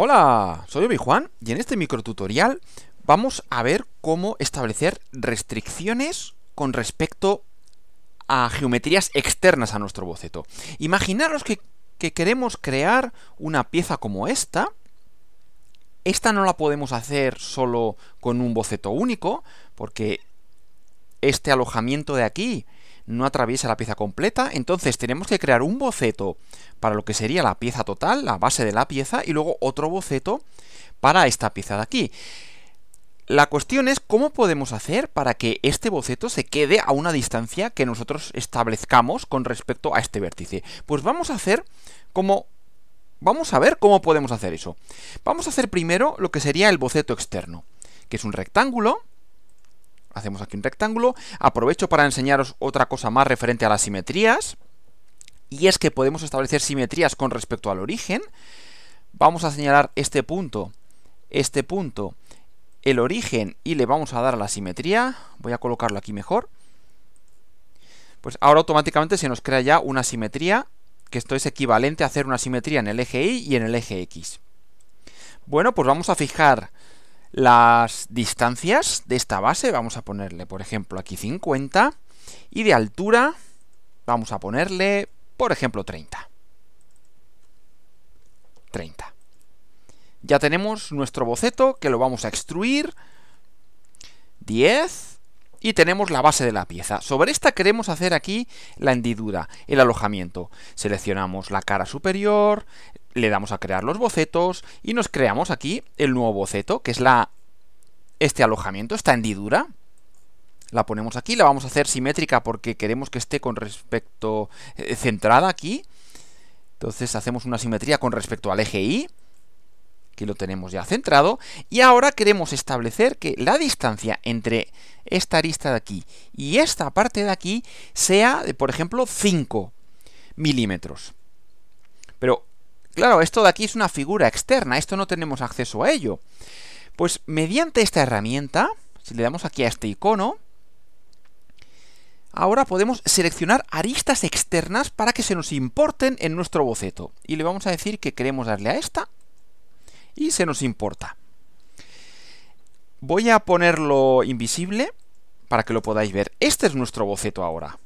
Hola, soy Obi Juan y en este microtutorial vamos a ver cómo establecer restricciones con respecto a geometrías externas a nuestro boceto. Imaginaros que, que queremos crear una pieza como esta. Esta no la podemos hacer solo con un boceto único, porque este alojamiento de aquí no atraviesa la pieza completa, entonces tenemos que crear un boceto para lo que sería la pieza total, la base de la pieza, y luego otro boceto para esta pieza de aquí. La cuestión es cómo podemos hacer para que este boceto se quede a una distancia que nosotros establezcamos con respecto a este vértice. Pues vamos a hacer como... Vamos a ver cómo podemos hacer eso. Vamos a hacer primero lo que sería el boceto externo, que es un rectángulo hacemos aquí un rectángulo. Aprovecho para enseñaros otra cosa más referente a las simetrías. Y es que podemos establecer simetrías con respecto al origen. Vamos a señalar este punto, este punto, el origen y le vamos a dar a la simetría. Voy a colocarlo aquí mejor. Pues ahora automáticamente se nos crea ya una simetría, que esto es equivalente a hacer una simetría en el eje Y y en el eje X. Bueno, pues vamos a fijar las distancias de esta base. Vamos a ponerle, por ejemplo, aquí 50. Y de altura vamos a ponerle, por ejemplo, 30. 30. Ya tenemos nuestro boceto que lo vamos a extruir. 10. Y tenemos la base de la pieza. Sobre esta queremos hacer aquí la hendidura, el alojamiento. Seleccionamos la cara superior, le damos a crear los bocetos y nos creamos aquí el nuevo boceto, que es la este alojamiento, esta hendidura. La ponemos aquí, la vamos a hacer simétrica porque queremos que esté con respecto eh, centrada aquí. Entonces hacemos una simetría con respecto al eje Y. Aquí lo tenemos ya centrado. Y ahora queremos establecer que la distancia entre esta arista de aquí y esta parte de aquí sea, por ejemplo, 5 milímetros. Pero Claro, esto de aquí es una figura externa, esto no tenemos acceso a ello. Pues mediante esta herramienta, si le damos aquí a este icono, ahora podemos seleccionar aristas externas para que se nos importen en nuestro boceto. Y le vamos a decir que queremos darle a esta y se nos importa. Voy a ponerlo invisible para que lo podáis ver. Este es nuestro boceto ahora.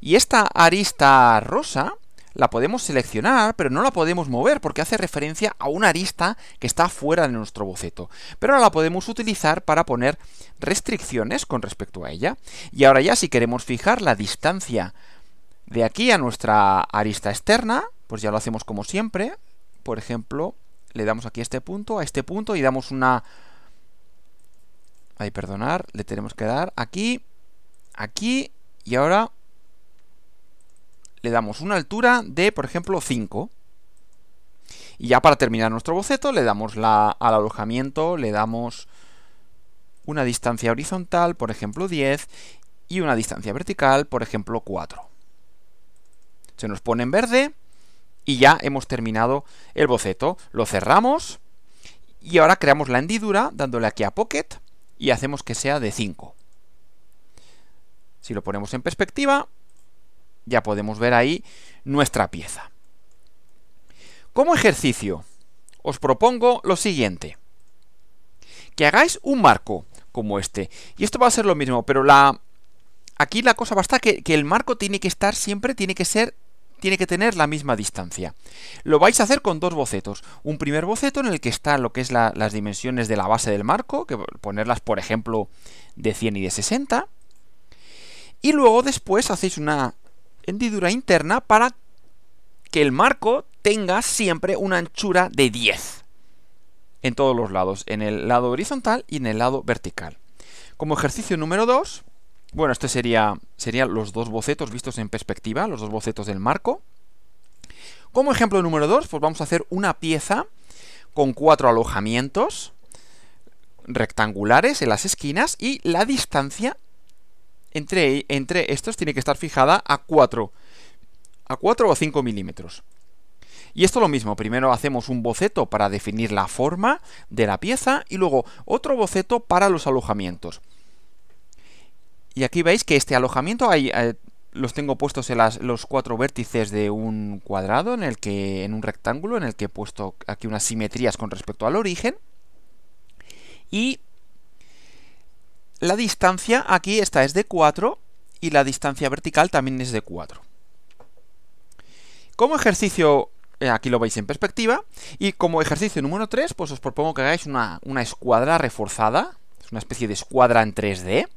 Y esta arista rosa la podemos seleccionar, pero no la podemos mover porque hace referencia a una arista que está fuera de nuestro boceto. Pero ahora la podemos utilizar para poner restricciones con respecto a ella. Y ahora ya si queremos fijar la distancia de aquí a nuestra arista externa, pues ya lo hacemos como siempre. Por ejemplo, le damos aquí a este punto, a este punto y damos una... Ahí, perdonar, le tenemos que dar aquí, aquí y ahora le damos una altura de, por ejemplo, 5. Y ya para terminar nuestro boceto, le damos la, al alojamiento, le damos una distancia horizontal, por ejemplo 10, y una distancia vertical, por ejemplo 4. Se nos pone en verde y ya hemos terminado el boceto. Lo cerramos y ahora creamos la hendidura dándole aquí a Pocket y hacemos que sea de 5. Si lo ponemos en perspectiva, ya podemos ver ahí nuestra pieza. Como ejercicio, os propongo lo siguiente. Que hagáis un marco como este. Y esto va a ser lo mismo, pero la... Aquí la cosa va a estar que, el marco tiene que estar siempre, tiene que ser tiene que tener la misma distancia. Lo vais a hacer con dos bocetos. Un primer boceto en el que está lo que es las dimensiones de la base del marco, que ponerlas por ejemplo de 100 y de 60. Y luego después hacéis una, hendidura interna para que el marco tenga siempre una anchura de 10 en todos los lados, en el lado horizontal y en el lado vertical. Como ejercicio número 2, bueno, este sería serían los dos bocetos vistos en perspectiva, los dos bocetos del marco. Como ejemplo número 2, pues vamos a hacer una pieza con cuatro alojamientos rectangulares en las esquinas y la distancia entre, estos tiene que estar fijada a 4, a 4 o 5 milímetros. Y esto lo mismo, primero hacemos un boceto para definir la forma de la pieza y luego otro boceto para los alojamientos. Y aquí veis que este alojamiento hay, eh, los tengo puestos en las, los cuatro vértices de un cuadrado, en, el que, en un rectángulo, en el que he puesto aquí unas simetrías con respecto al origen. Y la distancia aquí esta es de 4 y la distancia vertical también es de 4. Como ejercicio, eh, aquí lo veis en perspectiva, y como ejercicio número 3, pues os propongo que hagáis una, una escuadra reforzada, es una especie de escuadra en 3D.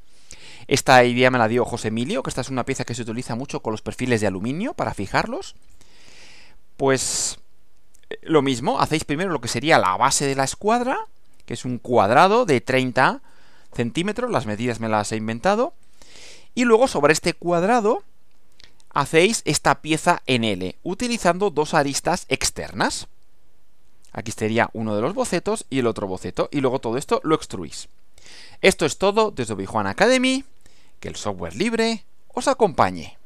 Esta idea me la dio José Emilio, que esta es una pieza que se utiliza mucho con los perfiles de aluminio para fijarlos. Pues eh, lo mismo, hacéis primero lo que sería la base de la escuadra, que es un cuadrado de 30 centímetros, las medidas me las he inventado, y luego sobre este cuadrado hacéis esta pieza en L, utilizando dos aristas externas. Aquí estaría uno de los bocetos y el otro boceto, y luego todo esto lo extruís. Esto es todo desde Obi Academy, que el software libre os acompañe.